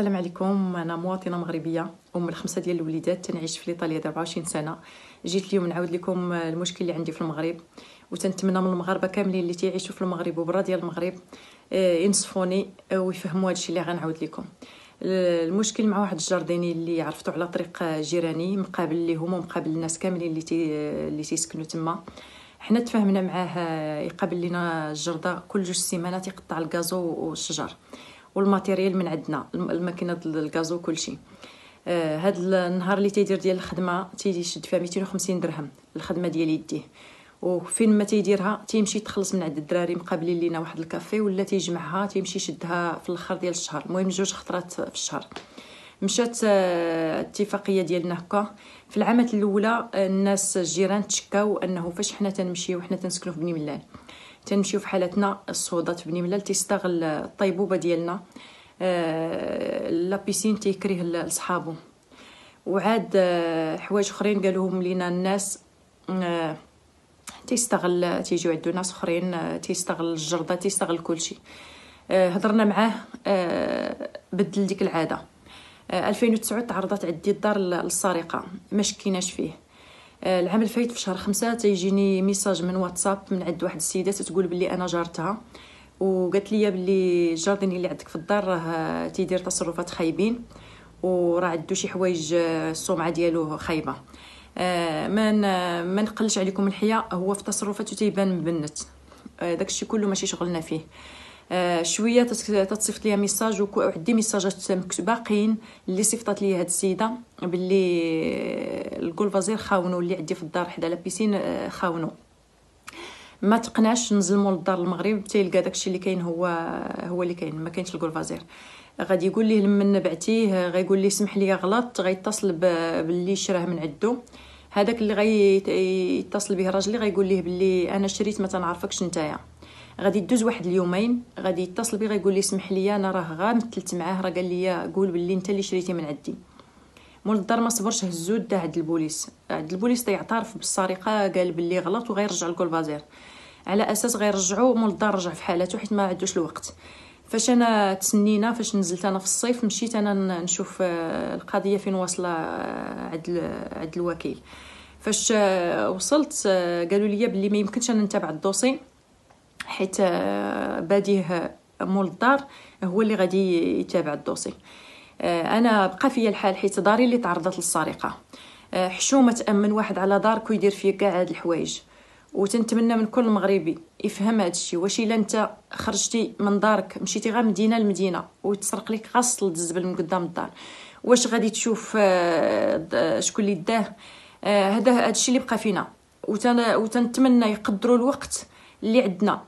السلام عليكم انا مواطنه مغربيه ام لخمسه ديال الوليدات تنعيش في ايطاليا دابا 20 سنه جيت اليوم نعاود لكم المشكل اللي عندي في المغرب وتنتمنى من المغاربه كاملين اللي تيعيشوا في المغرب وبرا ديال المغرب آه، ينصفوني آه، ويفهموا هادشي اللي غنعاود لكم المشكل مع واحد الجارديني اللي عرفتو على طريق جيراني مقابل ليهم ومقابل الناس كاملين اللي تي اللي تيسكنوا تما حنا تفاهمنا معاه آه، يقابل لينا الجرده كل جوج سيمانات يقطع الكازو والشجر والماتيريال من عندنا الماكينه الكازو الغاز وكلشي آه هاد النهار اللي تيدير ديال الخدمه تيشد فيها 250 درهم الخدمه ديال يديه وفين ما تيديرها تيمشي يتخلص من عند الدراري مقابلين لينا واحد الكافي ولا تيجمعها تيمشي يشدها في الاخر ديال الشهر المهم جوج خطرات في الشهر مشات آه، اتفاقيه ديالنا هكا في العامات الاولى آه، الناس الجيران تشكاو انه فاش حنا تنمشيو وحنا تنسكنو في بني ملال تنمشيو في حالتنا الصودا تبني ملال تيستغل الطيبوبه ديالنا آه، لا بيسين تيكريه لصحابو وعاد آه، حوايج اخرين قالوهم لينا الناس آه، تيستغل تيجيو عندو ناس اخرين تيستغل الجرده تيستغل كلشي هضرنا معاه بدل ديك العاده 2009 تعرضت عدي الدار للسرقه ما شكيناش فيه آه، العام الفايت في شهر خمسة تيجيني ميساج من واتساب من عند واحد السيده تتقول بلي انا جارتها وقالت لي بلي الجاردين اللي عندك في الدار راه تيدير تصرفات خايبين وراه عندو شي حوايج آه، السمعه ديالو خايبه آه، ما ما نقلش عليكم الحياه هو في تصرفاته تيبان مبنت داكشي كله ماشي شغلنا فيه شويه تتصيفط ليا ميساج وعندي ميساجات مكتوبه باقيين اللي صيفطات ليا هاد السيده باللي الكولفازير خاونو اللي عندي في الدار حدا لابيسين آه، خاونو ما تقناش نزلمو للدار المغرب حتى يلقى داكشي اللي كاين هو هو اللي كاين ما كاينش الكولفازير غادي يقول ليه لمن بعتيه آه، غيقول لي سمح لي غلطت غيتصل باللي شراه من عدو هذاك اللي غيتصل به الراجل اللي غيقول ليه باللي انا شريت ما تنعرفكش نتايا غادي دوز واحد اليومين غادي يتصل بي غيقول لي سمح لي انا راه غامثلت معاه راه قال لي قول باللي انت اللي شريتي من عندي مول الدار ما صبرش هزو دا عند البوليس عند البوليس تيعترف بالسرقه قال باللي غلط وغيرجع لكولفازير على اساس غيرجعو مول الدار رجع في حالته حيت ما عندوش الوقت فاش انا تسنينا فاش نزلت انا في الصيف مشيت انا نشوف آه، القضيه فين واصله آه، عند عند الوكيل فاش آه، وصلت قالوا لي بلي ما يمكنش انا نتابع الدوسي حيت باديه مول الدار هو اللي غادي يتابع الدوسي آه، انا بقى فيا الحال حيت داري اللي تعرضت للسرقه آه، حشومه تامن واحد على دارك ويدير فيه كاع هاد الحوايج وتنتمنى من كل مغربي يفهم هذا الشيء واش الا انت خرجتي من دارك مشيتي غير مدينه لمدينه وتسرق لك غصل الزبل من قدام الدار واش غادي تشوف آه، شكون اللي داه هذا هذا الشيء اللي بقى فينا وتنتمنى يقدروا الوقت اللي عندنا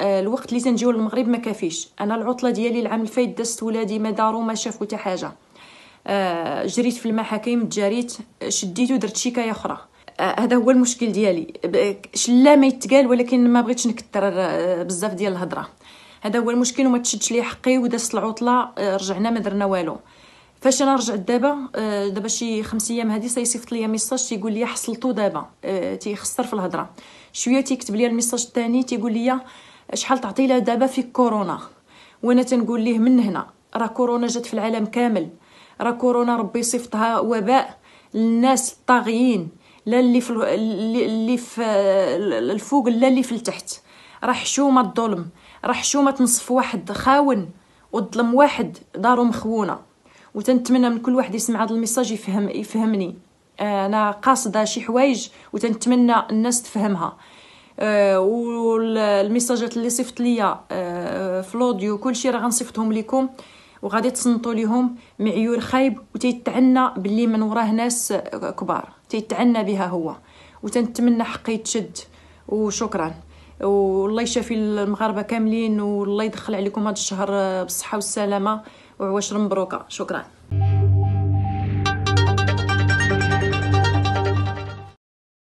آه، الوقت اللي تنجيو للمغرب ما كافيش انا العطله ديالي العام الفايت دازت ولادي ما داروا ما شافوا حتى حاجه آه، جريت في المحاكم تجاريت شديت ودرت شكايه اخرى آه، هذا هو المشكل ديالي شلا ما يتقال ولكن ما بغيتش نكثر بزاف ديال الهضره هذا هو المشكل وما تشدش لي حقي ودازت العطله رجعنا ما درنا والو فاش انا رجعت دابا دابا شي خمس ايام هادي سيصيفط ليا ميساج تيقول لي حصلتو دابا تيخسر في الهضره شويه تيكتب لي الميساج الثاني تيقول لي شحال له دابا في كورونا وانا تنقول ليه من هنا راه كورونا جات في العالم كامل راه كورونا ربي صيفطها وباء للناس الطاغيين لا اللي في اللي في آه، الفوق لا اللي في التحت راه حشومه الظلم راه حشومه تنصف واحد خاون وظلم واحد دارو مخونه وتنتمنى من كل واحد يسمع هذا الميساج يفهم يفهمني انا قاصده شي حوايج وتنتمنى الناس تفهمها آه، والميساجات اللي صيفط ليا آه، في الاوديو كلشي راه غنصيفطهم لكم وغادي تصنتوا ليهم معيور خايب وتيتعنى باللي من وراه ناس كبار تيتعنى بها هو وتنتمنى حقي يتشد وشكرا والله يشافي المغاربه كاملين والله يدخل عليكم هذا الشهر بالصحه والسلامه وعواشر مبروكه شكرا